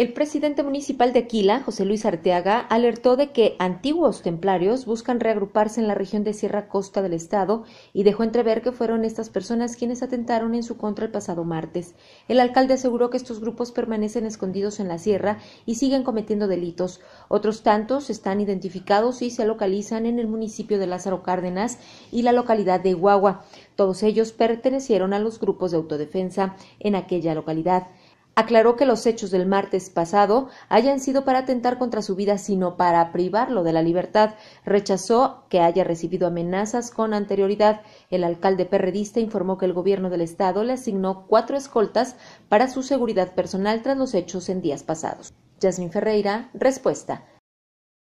El presidente municipal de Aquila, José Luis Arteaga, alertó de que antiguos templarios buscan reagruparse en la región de Sierra Costa del Estado y dejó entrever que fueron estas personas quienes atentaron en su contra el pasado martes. El alcalde aseguró que estos grupos permanecen escondidos en la sierra y siguen cometiendo delitos. Otros tantos están identificados y se localizan en el municipio de Lázaro Cárdenas y la localidad de Iguagua. Todos ellos pertenecieron a los grupos de autodefensa en aquella localidad aclaró que los hechos del martes pasado hayan sido para atentar contra su vida, sino para privarlo de la libertad. Rechazó que haya recibido amenazas con anterioridad. El alcalde perredista informó que el gobierno del estado le asignó cuatro escoltas para su seguridad personal tras los hechos en días pasados. Jasmine Ferreira, respuesta.